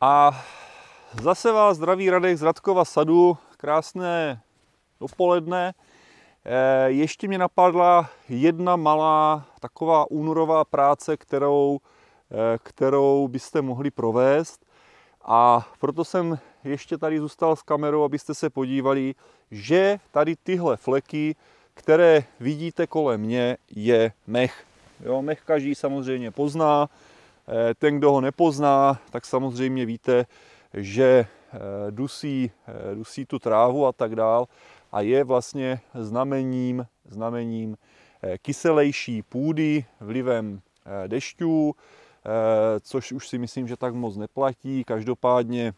A zase vás zdraví Radek z Radkova sadu. Krásné dopoledne. E, ještě mě napadla jedna malá taková únorová práce, kterou, e, kterou byste mohli provést. A proto jsem ještě tady zůstal s kamerou, abyste se podívali, že tady tyhle fleky, které vidíte kolem mě, je mech. Jo, mech každý samozřejmě pozná. Eh, ten, kdo ho nepozná, tak samozřejmě víte, že eh, dusí, eh, dusí tu trávu a tak dál a je vlastně znamením, znamením kyselejší půdy vlivem dešťů, což už si myslím, že tak moc neplatí. Každopádně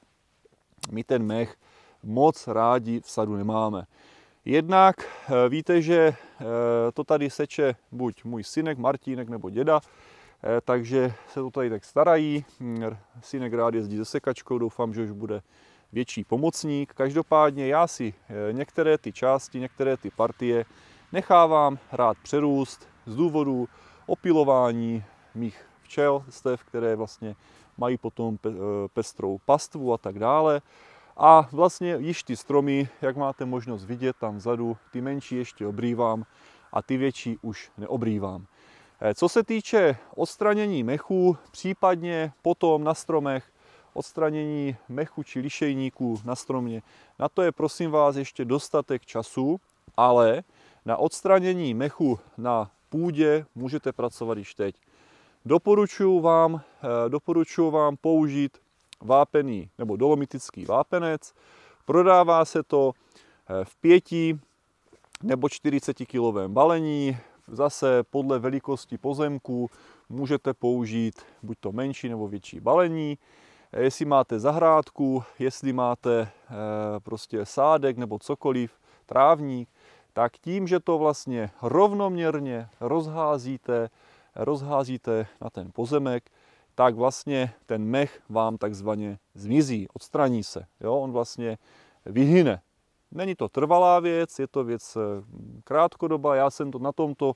my ten mech moc rádi v sadu nemáme. Jednak víte, že to tady seče buď můj synek Martínek nebo děda, Eh, takže se to tady tak starají. Mm, synek rád jezdí se sekačkou, doufám, že už bude větší pomocník. Každopádně já si eh, některé ty části, některé ty partie nechávám rád přerůst z důvodu opilování mých včel, stev, které vlastně mají potom eh, pestrou pastvu a tak dále. A vlastně již ty stromy, jak máte možnost vidět tam vzadu, ty menší ještě obrývám a ty větší už neobrývám. Eh, co se týče odstranění mechů, případně potom na stromech, odstranění mechu či lišejníků na stromě, na to je prosím vás ještě dostatek času, ale na odstranění mechu na půdě můžete pracovat již teď. Doporučuji vám, eh, doporučuji vám použít vápený nebo dolomitický vápenec. Prodává se to eh, v pěti nebo 40 kilovém balení zase podle velikosti pozemku můžete použít buď to menší nebo větší balení. Jestli máte zahrádku, jestli máte eh, prostě sádek nebo cokoliv, trávník, tak tím, že to vlastně rovnoměrně rozházíte, rozházíte na ten pozemek, tak vlastně ten mech vám takzvaně zmizí, odstraní se. Jo? On vlastně vyhyne. Není to trvalá věc, je to věc eh, krátkodoba. Já jsem to na tomto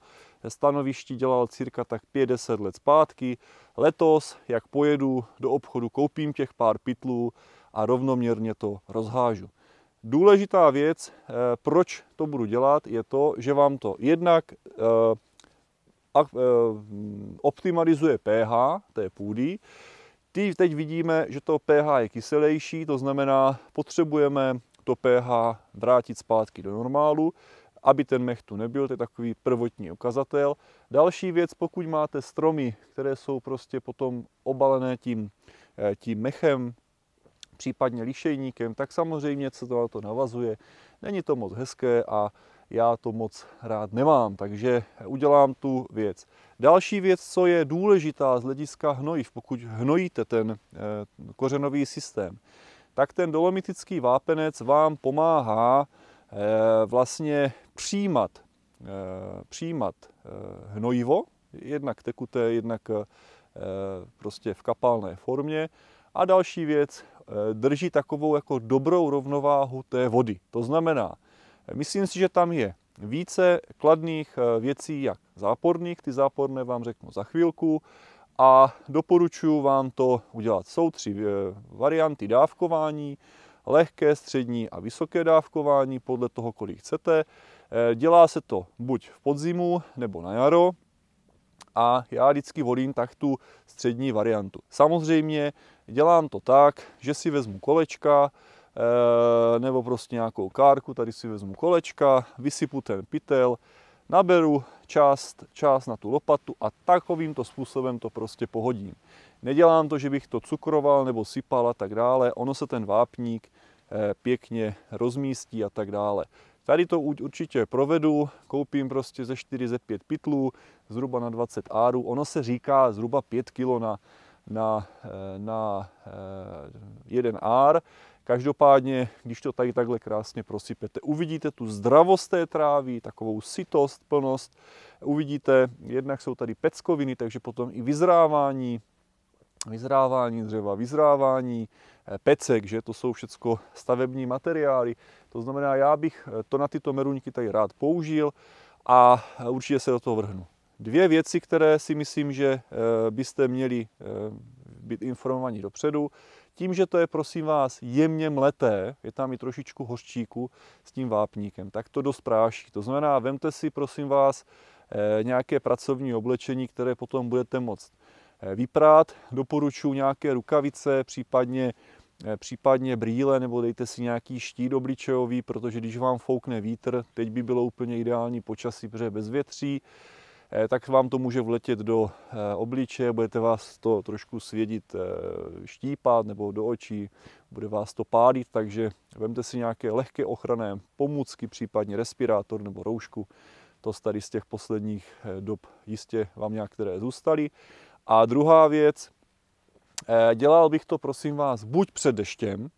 stanovišti dělal cirka tak 50 let zpátky. Letos, jak pojedu do obchodu, koupím těch pár pitlů a rovnoměrně to rozhážu. Důležitá věc, eh, proč to budu dělat, je to, že vám to jednak eh, optimalizuje pH té půdy, Teď vidíme, že to pH je kyselější, to znamená, potřebujeme to pH vrátit zpátky do normálu, aby ten mech tu nebyl, to je takový prvotní ukazatel. Další věc, pokud máte stromy, které jsou prostě potom obalené tím, eh, tím mechem, případně lišejníkem, tak samozřejmě se to na to navazuje. Není to moc hezké a já to moc rád nemám, takže udělám tu věc. Další věc, co je důležitá z hlediska hnojiv, pokud hnojíte ten eh, kořenový systém, tak ten dolomitický vápenec vám pomáhá eh, vlastně přijímat, eh, přijímat eh, hnojivo, jednak tekuté, jednak prostě v kapalné formě. A další věc, drží takovou jako dobrou rovnováhu té vody. To znamená, myslím si, že tam je více kladných věcí jak záporných, ty záporné vám řeknu za chvilku, a doporučuji vám to udělat. Jsou tři eh, varianty dávkování, lehké, střední a vysoké dávkování podle toho, kolik chcete. Eh, dělá se to buď v podzimu nebo na jaro a já vždycky volím tak tu střední variantu. Samozřejmě dělám to tak, že si vezmu kolečka, eh, nebo prostě nějakou kárku, tady si vezmu kolečka, vysypu ten pytel, naberu část, část na tu lopatu a takovýmto způsobem to prostě pohodím. Nedělám to, že bych to cukroval nebo sypal a tak dále, ono se ten vápník eh, pěkně rozmístí a tak dále. Tady to určitě provedu, koupím prostě ze 4 ze 5 pytlů, zhruba na 20 árů, ono se říká zhruba 5 kg na, na, eh, na eh, jeden ár, Každopádně, když to tady takhle krásně prosypete, uvidíte tu zdravost té trávy, takovou sitost, plnost. Uvidíte, jednak jsou tady peckoviny, takže potom i vyzrávání, vyzrávání dřeva, vyzrávání eh, pecek, že to jsou všechno stavební materiály. To znamená, já bych eh, to na tyto meruňky tady rád použil a určitě se do toho vrhnu. Dvě věci, které si myslím, že eh, byste měli být informovaní dopředu. Tím, že to je, prosím vás, jemně mleté, je tam i trošičku hořčíku s tím vápníkem, tak to dost práší. To znamená, vemte si, prosím vás, eh, nějaké pracovní oblečení, které potom budete moct eh, vyprát. Doporučuji nějaké rukavice, případně eh, případně brýle nebo dejte si nějaký štít obličejový, protože když vám foukne vítr, teď by bylo úplně ideální počasí, protože bez větří. Eh, tak vám to může vletět do eh, obličeje, budete vás to trošku svědit, eh, štípat nebo do očí, bude vás to pálit, takže vemte si nějaké lehké ochranné pomůcky, případně respirátor nebo roušku. To tady z těch posledních dob jistě vám některé zůstaly. A druhá věc, dělal bych to, prosím vás, buď před deštěm,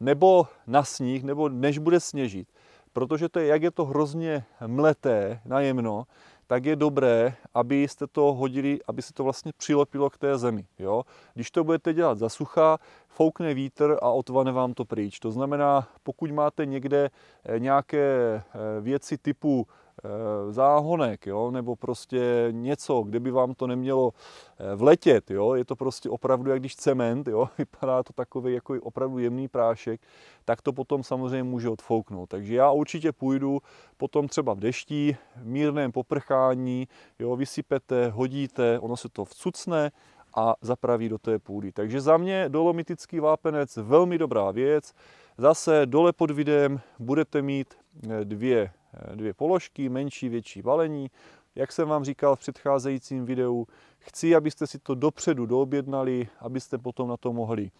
nebo na sníh, nebo než bude sněžit. Protože to je, jak je to hrozně mleté, najemno, tak je dobré, abyste to hodili, aby se to vlastně přilepilo k té zemi. Jo? Když to budete dělat za sucha, foukne vítr a otvane vám to pryč. To znamená, pokud máte někde eh, nějaké eh, věci typu Eh, záhonek, jo, nebo prostě něco, kde by vám to nemělo eh, vletět, jo, je to prostě opravdu jak když cement, jo, vypadá to takový jako opravdu jemný prášek, tak to potom samozřejmě může odfouknout. Takže já určitě půjdu potom třeba v dešti, v mírném poprchání, jo, vysypete, hodíte, ono se to vcucne, a zapraví do té půdy. Takže za mě dolomitický vápenec velmi dobrá věc. Zase dole pod videem budete mít eh, dvě dvě položky, menší, větší balení. Jak jsem vám říkal v předcházejícím videu, chci, abyste si to dopředu doobjednali, abyste potom na to mohli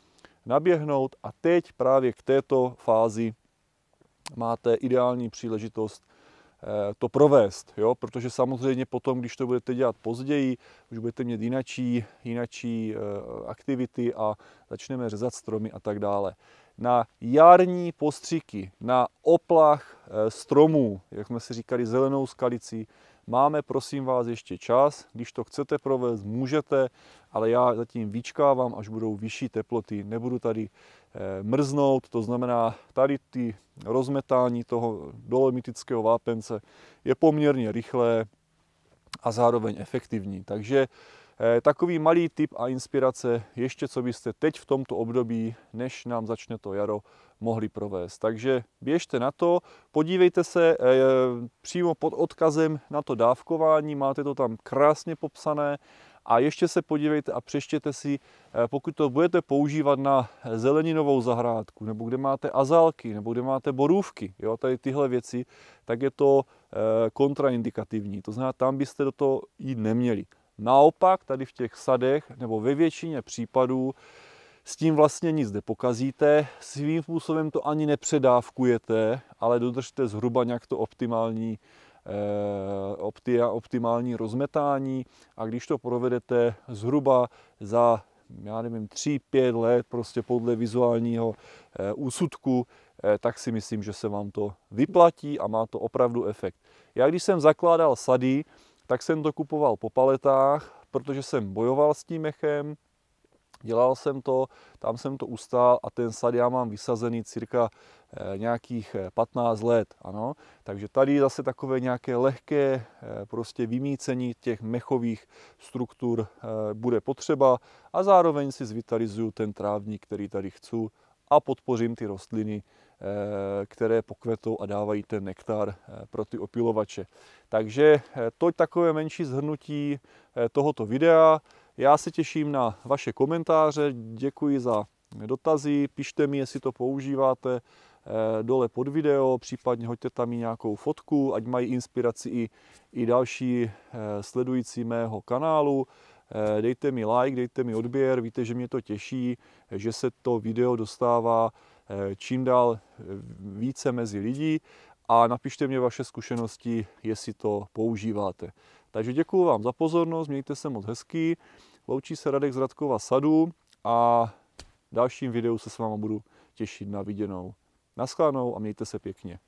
naběhnout a teď právě k této fázi máte ideální příležitost eh, to provést, jo? protože samozřejmě potom, když to budete dělat později, už budete mít jinačí, jinačí eh, aktivity a začneme řezat stromy a tak dále na jarní postřiky, na oplach eh, stromů, jak jsme si říkali, zelenou skalicí. Máme, prosím vás, ještě čas. Když to chcete provést, můžete, ale já zatím vyčkávám, až budou vyšší teploty. Nebudu tady eh, mrznout, to znamená, tady ty rozmetání toho dolomitického vápence je poměrně rychlé a zároveň efektivní. Takže Eh, takový malý tip a inspirace ještě, co byste teď v tomto období, než nám začne to jaro, mohli provést. Takže běžte na to, podívejte se eh, přímo pod odkazem na to dávkování, máte to tam krásně popsané a ještě se podívejte a přeštěte si, eh, pokud to budete používat na zeleninovou zahrádku, nebo kde máte azálky, nebo kde máte borůvky, jo, tady tyhle věci, tak je to kontraindikativní. To znamená, tam byste do toho jít neměli. Naopak tady v těch sadech nebo ve většině případů s tím vlastně nic nepokazíte, svým způsobem to ani nepředávkujete, ale dodržte zhruba nějak to optimální, eh, opti, optimální rozmetání a když to provedete zhruba za já nevím, 3-5 let prostě podle vizuálního eh, úsudku, eh, tak si myslím, že se vám to vyplatí a má to opravdu efekt. Já když jsem zakládal sady, tak jsem to kupoval po paletách, protože jsem bojoval s tím mechem, dělal jsem to, tam jsem to ustál a ten sad já mám vysazený cirka eh, nějakých 15 eh, let, ano. Takže tady zase takové nějaké lehké eh, prostě vymícení těch mechových struktur bude potřeba a zároveň si zvitalizuju ten trávník, který tady chci a podpořím ty rostliny Eh, které pokvetou a dávají ten nektar eh, pro ty opilovače. Takže eh, toť takové menší zhrnutí tohoto videa. Já se těším na vaše komentáře, děkuji za dotazy, pište mi, jestli to používáte dole pod video, případně hoďte tam i nějakou fotku, ať mají inspiraci i, i další sledující mého kanálu. Dejte mi like, dejte mi odběr, víte, že mě to těší, že se to video dostává Eh, čím dál eh, více mezi lidí a napište mě vaše zkušenosti, jestli to používáte. Takže děkuji vám za pozornost, mějte se moc hezký, loučí se Radek z Radkova sadu a v dalším videu se s vámi budu těšit na viděnou. Naschledanou a mějte se pěkně.